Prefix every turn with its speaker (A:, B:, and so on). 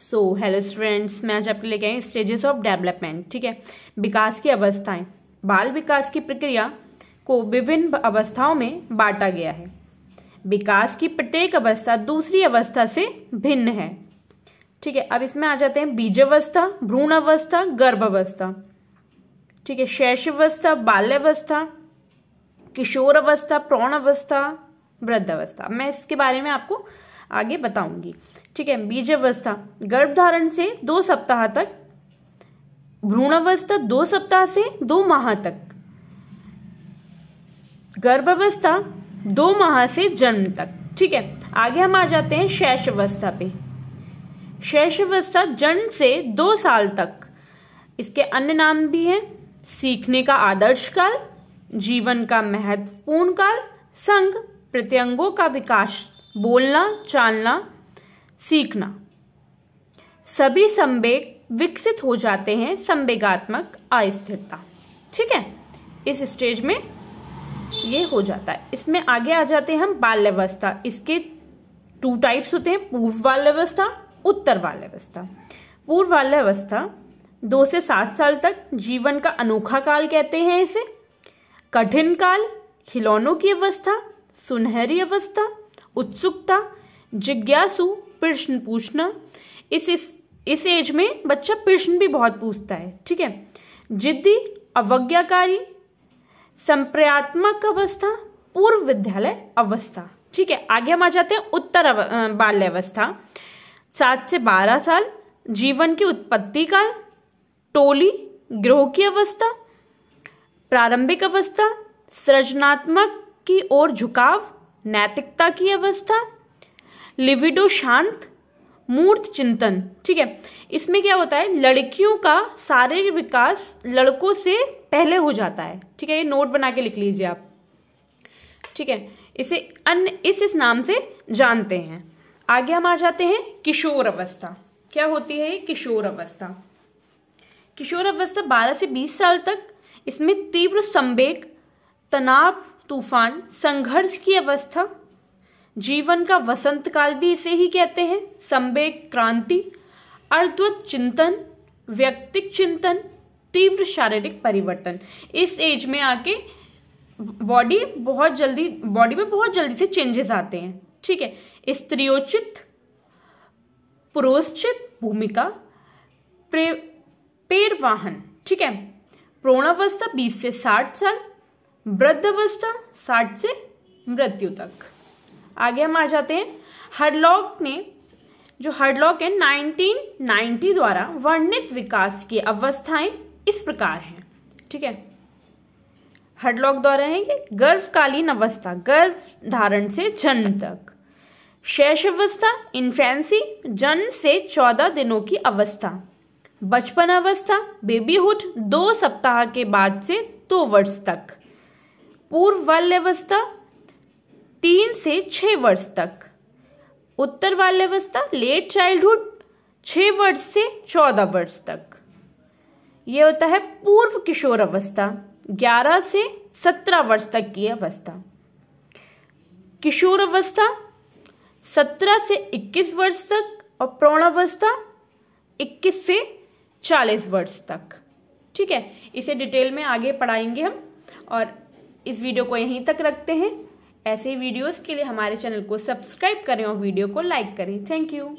A: so hello students मैं आज आपके लेके आई स्टेजेस ऑफ डेवलपमेंट ठीक है विकास की अवस्थाएं बाल विकास की प्रक्रिया को विभिन्न अवस्थाओं में बांटा गया है विकास की प्रत्येक अवस्था दूसरी अवस्था से भिन्न है ठीक है अब इसमें आ जाते हैं बीज अवस्था भ्रूण अवस्था गर्भ अवस्था ठीक है शैश अवस्था बाल्यावस्था किशोर अवस्था प्रौण अवस्था वृद्ध अवस्था मैं इसके बारे में आपको आगे बताऊंगी ठीक है बीज अवस्था गर्भधारण से दो सप्ताह तक भ्रूण अवस्था दो सप्ताह से दो माह तक गर्भ अवस्था दो माह से जन्म तक ठीक है आगे हम आ जाते हैं शैश अवस्था पे शैश अवस्था जन्म से दो साल तक इसके अन्य नाम भी हैं सीखने का आदर्श काल जीवन का महत्वपूर्ण काल संघ प्रत्यंगों का विकास बोलना चालना सीखना सभी संवेग विकसित हो जाते हैं संवेगात्मक अस्थिरता ठीक है इस स्टेज में ये हो जाता है इसमें आगे आ जाते हैं हम बाल्यावस्था इसके टू टाइप्स होते हैं पूर्व बाल्यावस्था उत्तर बाल्यावस्था पूर्व बाल्यावस्था दो से सात साल तक जीवन का अनोखा काल कहते हैं इसे कठिन काल खिलौनों की अवस्था सुनहरी अवस्था उत्सुकता जिज्ञासु प्रश्न पूछना इस इस एज में बच्चा प्रश्न भी बहुत पूछता है ठीक है जिद्दी अवज्ञाकारी संप्रयात्मक अवस्था पूर्व विद्यालय अवस्था ठीक है आगे हम आ जाते हैं उत्तर बाल्य अवस्था सात से बारह साल जीवन की उत्पत्ति काल टोली ग्रोह की अवस्था प्रारंभिक अवस्था सृजनात्मक की ओर झुकाव नैतिकता की अवस्था लिविडो शांत मूर्त चिंतन ठीक है इसमें क्या होता है लड़कियों का शारीरिक विकास लड़कों से पहले हो जाता है ठीक है ये नोट बना के लिख लीजिए आप ठीक है इसे अन्य इस इस नाम से जानते हैं आगे हम आ जाते हैं किशोर अवस्था क्या होती है किशोर अवस्था किशोर अवस्था 12 से 20 साल तक इसमें तीव्र संवेग तनाव तूफान संघर्ष की अवस्था जीवन का वसंत काल भी इसे ही कहते हैं संवेग क्रांति अर्धवत चिंतन व्यक्तिक चिंतन तीव्र शारीरिक परिवर्तन इस एज में आके बॉडी बहुत जल्दी बॉडी में बहुत जल्दी से चेंजेस आते हैं ठीक है स्त्रियोचित पुरोश्चित भूमिका पेरवाहन ठीक है प्रोणावस्था 20 से 60 साल वृद्धावस्था साठ से मृत्यु तक आगे हम आ जाते हैं हरलॉक ने जो हरलॉक है 1990 द्वारा वर्णित विकास की अवस्थाएं इस प्रकार हैं ठीक है हरलॉक द्वारा है कि गर्भकालीन अवस्था गर्भ धारण से जन्म तक शैशवस्था इन्फेंसी जन्म से चौदह दिनों की अवस्था बचपन अवस्था बेबीहुड दो सप्ताह के बाद से दो वर्ष तक पूर्व बाल्यावस्था तीन से छः वर्ष तक उत्तर बाल्यावस्था लेट चाइल्डहुड छः वर्ष से चौदह वर्ष तक यह होता है पूर्व किशोर अवस्था ग्यारह से सत्रह वर्ष तक की अवस्था किशोर अवस्था सत्रह से इक्कीस वर्ष तक और प्रौणावस्था इक्कीस से चालीस वर्ष तक ठीक है इसे डिटेल में आगे पढ़ाएंगे हम और इस वीडियो को यहीं तक रखते हैं ऐसे वीडियोस के लिए हमारे चैनल को सब्सक्राइब करें और वीडियो को लाइक करें थैंक यू